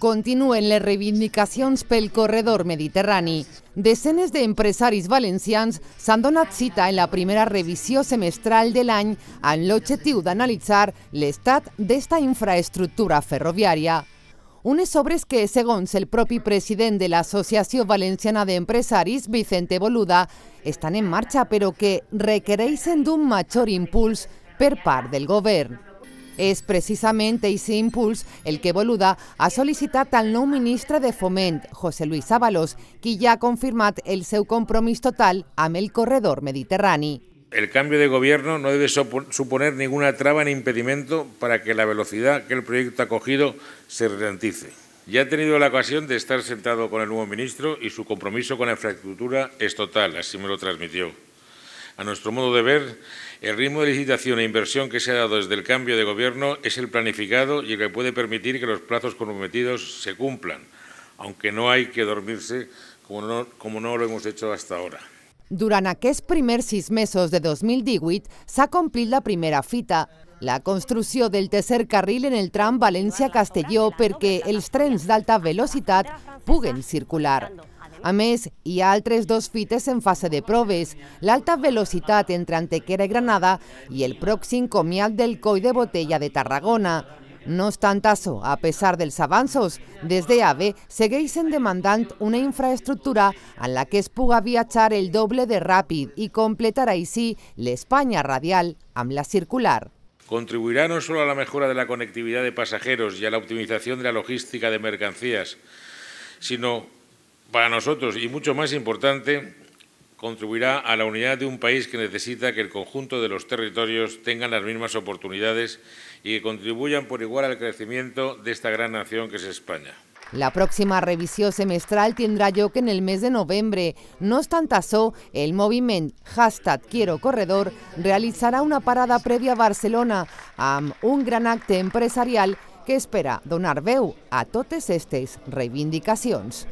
Continuen les reivindicacions pel corredor mediterrani. Desenes d'empresaris valencians s'han donat cita en la primera revisió semestral de l'any amb l'objectiu d'analitzar l'estat d'esta infraestructura ferroviària. Unes obres que, segons el propi president de l'Associació Valenciana d'Empresaris, Vicente Boluda, estan en marxa però que requereixen d'un major impuls per part del govern. Es precisamente ese impulso el que Boluda ha solicitado al nuevo ministro de Foment, José Luis Ábalos, que ya ha confirmat el seu compromís total amb el corredor mediterráneo. El cambio de gobierno no debe suponer ninguna traba ni impedimento para que la velocidad que el proyecto ha cogido se ralentice. Ya he tenido la ocasión de estar sentado con el nuevo ministro y su compromiso con la infraestructura es total, así me lo transmitió. A nuestro modo de ver, el ritmo de licitación e inversión que se ha dado desde el cambio de Gobierno es el planificado y el que puede permitir que los plazos comprometidos se cumplan, aunque no hay que dormirse como no, lo hemos hecho hasta ahora. Durante aquests primers seis meses de 2018 ha complit la primera fita, la construcción del tercer carril en el tram valencia castelló perquè els trens alta velocidad puguen circular. A mes y ha altres dos fites en fase de proves, alta velocidad entre Antequera y Granada ...y el próximo comial del Coi de Botella de Tarragona. No obstant això, a pesar dels ...desde AVE seguís en demandante una infraestructura en la que es puga viatjar el doble de ràpid i completar la España radial amb la circular. Contribuirá no solo a la mejora de la conectividad de pasajeros y a la optimización de la logística de mercancías, sino para nosotros y mucho más importante, contribuirá a la unidad de un país que necesita que el conjunto de los territorios tengan las mismas oportunidades y que contribuyan por igual al crecimiento de esta gran nación que es España. La próxima revisión semestral tendrá yo que en el mes de noviembre. No obstante el movimiento Hashtag Quiero Corredor realizará una parada previa a Barcelona un gran acto empresarial que espera donar veu a totes estas reivindicaciones.